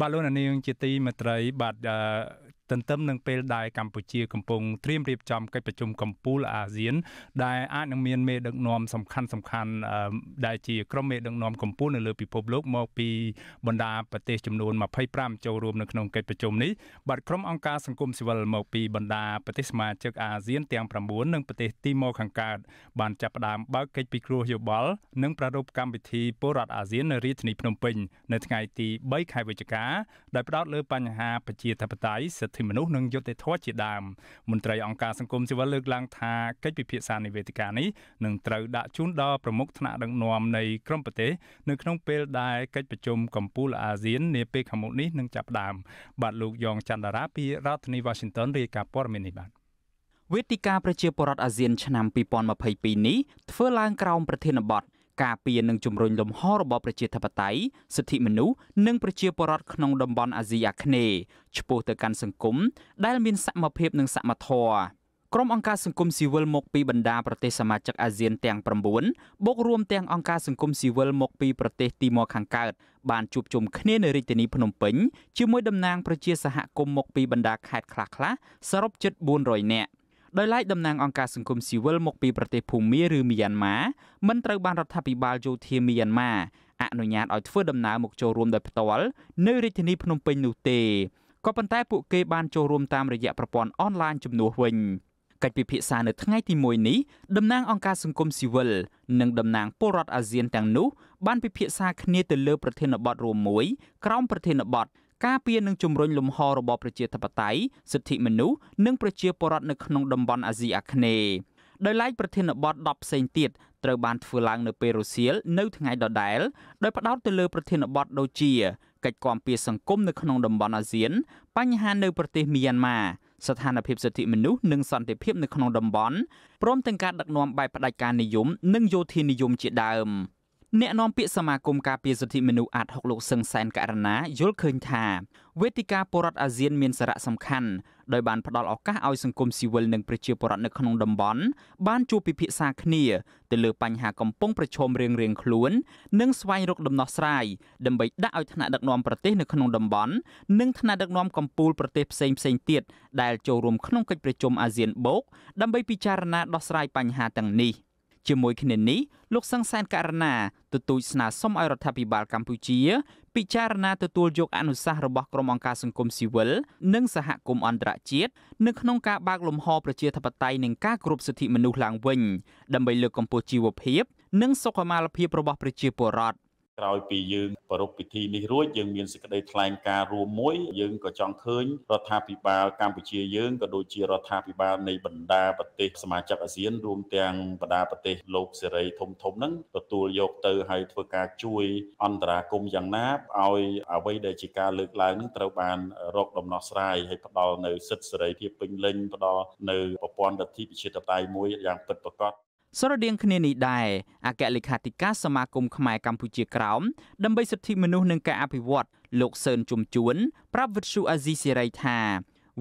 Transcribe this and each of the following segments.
បាទលោកនាងជាទីមេត្រីបាទទន្ទឹមនឹងពេលដែលកម្ពុជាកំពុងត្រៀមរៀបចំកិច្ចប្រជុំកម្ពុជាអាស៊ាន ដែលអាចនឹងមានមេដឹកនាំសំខាន់សំខាន់ដែលជាក្រុមមេដឹកនាំកម្ពុជានៅលើពិភពលោកមកពី បណ្ដាប្រទេសចំនួន25ចូលរួមនៅក្នុងកិច្ចប្រជុំនេះបាទក្រុមអង្គការសង្គមស៊ីវិលមកពីបណ្ដាប្រទេសសមាជិកអាស៊ានទាំង9និងប្រទេសទីម៉ូខាងកើតបានចាប់ផ្ដើមបើកកិច្ចពិគ្រោះយោបល់និងប្រារព្ធកម្មវិធីពលរដ្ឋអាស៊ាននៅរាជធានីភ្នំពេញនៅថ្ងៃទី3ខែវិច្ឆិកាដោយផ្ដោតលើបញ្ហាប្រជាធិបតេយ្យសិទ្ធិទ្ធិមនុស្សនិងយុត្តិធម៌ជាដើមមន្ត្រីអង្គការសង្គមស៊ីវិលលើកឡើងថាកិច្ចពិភាក្សានិវេទិកានេះនឹងត្រូវដាក់ជូនដល់ប្រមុខថ្នាក់ដឹកនាំនៃក្រមប្រទេសនៅក្នុងពេលដែលកិច្ចប្រជុំកំពូលអាស៊ាននាពេលខាងមុខនេះនឹងចាប់ផ្ដើមបាទលោកយ៉ងច័ន្ទរាពីរដ្ឋធានី Washington រាយការណ៍ព័ត៌មាននេះបាទវេទិកាប្រជាពលរដ្ឋអាស៊ានឆ្នាំ2022នេះធ្វើឡើងក្រោមប្រធានបទការពារនិងជំរុញលំហរបបប្រជាធិបតេយ្យសិទ្ធិមនុស្សនិងប្រជាពលរដ្ឋក្នុងតំបន់អាស៊ីអាគ្នេយ៍ឆ្ពោះទៅកាន់សង្គមដែលមានសមភាពនិងសមធម៌ក្រុមអង្គការសង្គមស៊ីវិលមកពីបណ្ដាប្រទេសសមាជិកអាស៊ានទាំង9បូករួមទាំងអង្គការសង្គមស៊ីវិលមកពីប្រទេសទីម៉ូខាងកើតបានជួបជុំគ្នានៅរាជធានីភ្នំពេញជាមួយតំណាងប្រជាសហគមន៍មកពីបណ្ដាខេត្តខ្លះៗសរុបជិត400នាក់។ដោយឡែកតំណាងអង្គការសង្គមស៊ីវិលមកពីប្រទេសភូមាឬមីយ៉ាន់ម៉ាមិនត្រូវបានរដ្ឋាភិបាលយោធាមីយ៉ាន់ម៉ាអនុញ្ញាតឲ្យធ្វើដំណើរមកចូលរួមដោយផ្ទាល់នៅរាជធានីភ្នំពេញនោះទេក៏ប៉ុន្តែពួកគេបានចូលរួមតាមរយៈប្រព័ន្ធអនឡាញជំនួសវិញកិច្ចពិភាក្សានៅថ្ងៃទី1នេះតំណាងអង្គការសង្គមស៊ីវិលនិងតំណាងពលរដ្ឋអាស៊ានទាំងនោះបានពិភាក្សាគ្នាទៅលើ ប្រធានបទរួមមួយក្រោមប្រធានបទការពារនិងជំរុញលំហរបបប្រជាធិបតេយ្យសិទ្ធិមនុស្សនិងប្រជាពលរដ្ឋនៅក្នុងតំបន់អាស៊ីអាគ្នេយ៍ដោយឡែកប្រធានបទ10ផ្សេងទៀតត្រូវបានធ្វើឡើងនៅពេលរសៀលនៅថ្ងៃដដែលដោយផ្ដោតទៅលើប្រធានបទដូចជាកិច្ចគាំពារសង្គមនៅក្នុងតំបន់អាស៊ានបញ្ហានៅប្រទេសមីយ៉ាន់ម៉ាស្ថានភាពសិទ្ធិមនុស្សនិងសន្តិភាពនៅក្នុងតំបន់ព្រមទាំងការដឹកនាំបែបផ្ដាច់ការនិយម និងយោធានិយមជាដើម។អ្នកនាំពាក្យសមាគមការពារសិទ្ធិមនុស្សអាត6លោកសឹងសែនករណាយល់ឃើញថាវេទិកាពលរដ្ឋអាស៊ានមានសារៈសំខាន់ដោយបានផ្ដល់ឱកាសឲ្យសង្គមស៊ីវិលនិងប្រជាពលរដ្ឋនៅក្នុងតំបន់បានជួបពិភាក្សាគ្នាទៅលើបញ្ហាកំពុងប្រឈមរៀងៗខ្លួន និងស្វែងរកដំណោះស្រាយដើម្បីដាក់ឲ្យថ្នាក់ដឹកនាំប្រទេសនៅក្នុងតំបន់និងថ្នាក់ដឹកនាំកម្ពុជាប្រទេសផ្សេងផ្សេងទៀតដែលចូលរួមក្នុងកិច្ចប្រជុំអាស៊ានបូកដើម្បីពិចារណាដោះស្រាយបញ្ហាទាំងនេះជាមួយគ្នានេះលោកសង្សានករណាទទូចស្នើសុំឲ្យរដ្ឋាភិបាលកម្ពុជាពិចារណាទទួលយកអនុសាសន៍របស់ក្រុមអង្គការសង្គមស៊ីវិលនិងសហគមន៍អន្តរជាតិនៅក្នុងការបើកលំហប្រជាធិបតេយ្យនិងការគោរពសិទ្ធិមនុស្សឡើងវិញដើម្បីលើកកម្ពស់ជីវភាពនិងសុខុមាលភាពរបស់ប្រជាពលរដ្ឋក្រោយពីយើងប្រពៃពិធីនេះរួចយើងមានសេចក្តីថ្លែងការណ៍រួមមួយយើងក៏ចង់ឃើញរដ្ឋាភិបាលកម្ពុជាយើងក៏ដូចជារដ្ឋាភិបាលនៃបណ្ដាប្រទេសសមាជិកអាស៊ានរួមទាំងបណ្ដាប្រទេសលោកសេរីធំធំហ្នឹងទទួលយកទៅហើយធ្វើការជួយអន្តរាគមយ៉ាងណាឲ្យអ្វីដែលជាការលើកឡើងហ្នឹងត្រូវបានរកដំណោះស្រាយហើយផ្ដល់នៅសិទ្ធិសេរីភាពពេញលេញផ្ដល់នៅប្រព័ន្ធលទ្ធិប្រជាធិបតេយ្យមួយយ៉ាងពិតប្រាកដស្រដៀងគ្នានេះដែរអគ្គលេខាធិការសមាគមខ្មែរកម្ពុជាក្រោម ដើម្បីសិទ្ធិមនុស្សនិងការអភិវឌ្ឍលោកសឿនជុំជួនប្រាប់វិទ្យុអាស៊ីសេរីថា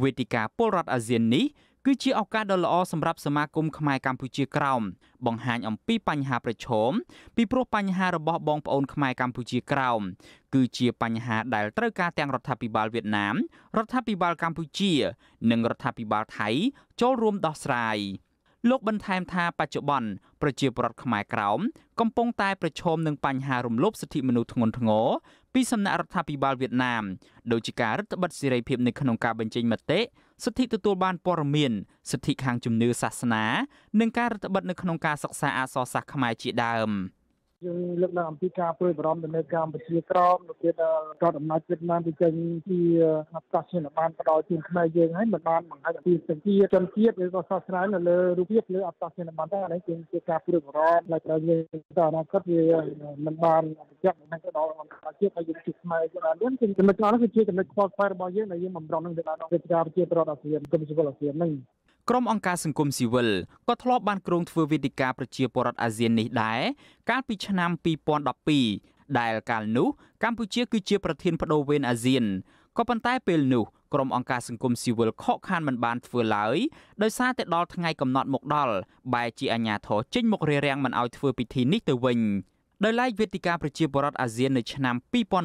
វេទិកាពលរដ្ឋអាស៊ាននេះ គឺជាឱកាសដ៏ល្អសម្រាប់សមាគមខ្មែរកម្ពុជាក្រោមបង្ហាញអំពីបញ្ហាប្រឈមពីព្រោះបញ្ហារបស់បងប្អូនខ្មែរកម្ពុជាក្រោមគឺជា បញ្ហាដែលត្រូវការទាំងរដ្ឋាភិបាលវៀតណាមរដ្ឋាភិបាលកម្ពុជា និងរដ្ឋាភិបាលថៃចូលរួមដោះស្រាយ។លោកបន្ថែមថាបច្ចុប្បន្នប្រជាពលរដ្ឋខ្មែរក្រោមកំពុងតែប្រឈមនឹងបញ្ហារំលោភសិទ្ធិមនុស្សធ្ងន់ធ្ងរពីសំណាក់រដ្ឋាភិបាលវៀតណាមដោយជាការរឹតបន្តឹងសេរីភាពនៅក្នុងការបញ្ចេញមតិសិទ្ធិទទួលបានព័ត៌មានសិទ្ធិខាងជំនឿសាសនានិងការរឹតបន្តឹងនៅក្នុងការសិក្សាអក្សរសាស្ត្រខ្មែរជាដើម។យើងលើកឡើងអំពីការព្រួយបារម្ភនៅកម្ពុជាក្រមនៅពេលដែលរដ្ឋអំណាចវៀតណាមទៅចេញជាអត្តសញ្ញាណប័ណ្ណផ្ដល់ជូនខ្មែរយើងហើយមិនបានបង្ហាញអំពីសន្តិជនជាតិឬក៏សាសនានៅលើរូបភាពឬអត្តសញ្ញាណប័ណ្ណដែរនេះគឺជាការព្រួយបារម្ភដែលត្រូវយើងទៅអនាគតវាមិនបានបញ្ជាក់នឹងទៅដល់អង្គការជាតិហើយយើងជាខ្មែរយើងបានមានចំណុចនោះគឺជាចំណុចខ្វល់ខ្វាយរបស់យើងដែលយើងបំរុងនឹងទៅដល់វិទ្យាប្រជាប្រដ្ឋអាស៊ានកុំសុវលអាស៊ានហ្នឹងក្រុមអង្គការសង្គមស៊ីវិលក៏ធ្លាប់បានគ្រោងធ្វើវេទិកាប្រជាពលរដ្ឋអាស៊ាននេះដែរកាលពីឆ្នាំ2012ដែលកាលនោះកម្ពុជាគឺជាប្រធានបដូវវេនអាស៊ានក៏ប៉ុន្តែពេលនោះក្រុមអង្គការសង្គមស៊ីវិលខកខានមិនបានធ្វើឡើយដោយសារតែដល់ថ្ងៃកំណត់មកដល់បែជាអាញាធរចេញមករារាំងមិនឲ្យធ្វើពិធីនេះទៅវិញដោយឡែកវេទិកាប្រជាពលរដ្ឋអាស៊ាននៅឆ្នាំ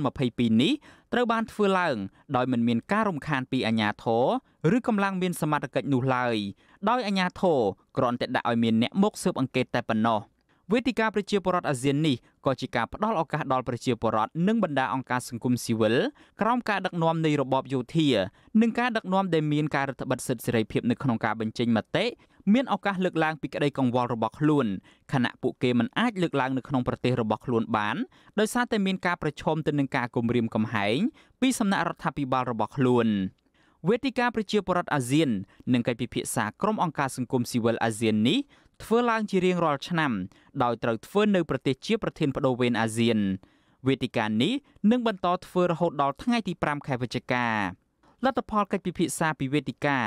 2022នេះត្រូវបានធ្វើឡើងដោយមិនមានការរំខានពីអាជ្ញាធរឬកម្លាំងមានសមត្ថកិច្ចនោះឡើយដោយអាជ្ញាធរគ្រាន់តែដាក់ឲ្យមានអ្នកមកស៊ើបអង្កេតតែប៉ុណ្ណោះវេទិកាប្រជាពលរដ្ឋអាស៊ាននេះក៏ជាការផ្ដល់ឱកាសដល់ប្រជាពលរដ្ឋនិងបណ្ដាអង្គការសង្គមស៊ីវិលក្រោមការដឹកនាំនៃរបបយោធានិងការដឹកនាំដែលមានការរដ្ឋបិទសិទ្ធិសេរីភាពនៅក្នុងការបញ្ចេញមតិមានឱកាសលើកឡើងពីក្តីកង្វល់របស់ខ្លួនខណៈពួកគេមិនអាចលើកឡើងនៅក្នុងប្រទេសរបស់ខ្លួន បានដោយសារតែមានការប្រឈមទៅនឹងការគំរាមកំហែង ពីសំណាក់រដ្ឋាភិបាលរបស់ខ្លួនវេទិកាប្រជាពលរដ្ឋអាស៊ាន និងកិច្ចពិភាក្សាក្រុមអង្គការសង្គមស៊ីវិលអាស៊ាននេះធ្វើឡើង ជារៀងរាល់ឆ្នាំ ដោយត្រូវធ្វើនៅប្រទេសជា ប្រធានបដូវវេនអាស៊ានវេទិកានេះនឹងបន្តធ្វើរហូតដល់ថ្ងៃទី5ខែវិច្ឆិកាលទ្ធផលកិច្ចពិភាក្សាពីវេទិកា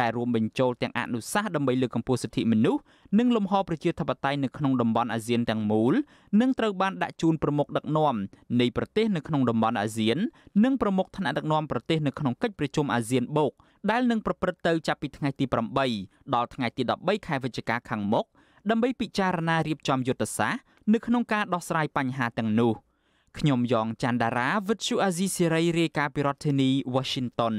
ដែលរួមបញ្ចូលទាំងអនុសាសន៍ដើម្បីលើកកម្ពស់សិទ្ធិមនុស្សនិងលំហប្រជាធិបតេយ្យនៅក្នុងតំបន់អាស៊ានទាំងមូលនឹងត្រូវបានដាក់ជូនប្រមុខដឹកនាំនៃប្រទេសនៅក្នុងតំបន់អាស៊ាននិងប្រមុខថ្នាក់ដឹកនាំប្រទេសនៅក្នុងកិច្ចប្រជុំអាស៊ានបូកដែលនឹងប្រព្រឹត្តទៅចាប់ពីថ្ងៃទី8ដល់ថ្ងៃទី13ខែវិច្ឆិកាខាងមុខដើម្បីពិចារណារៀបចំយុទ្ធសាស្ត្រនៅក្នុងការដោះស្រាយបញ្ហាទាំងនោះ។ខ្ញុំយ៉ងច័ន្ទដារាវិទ្យុអាស៊ីសេរីរាយការណ៍ពីរដ្ឋធានី Washington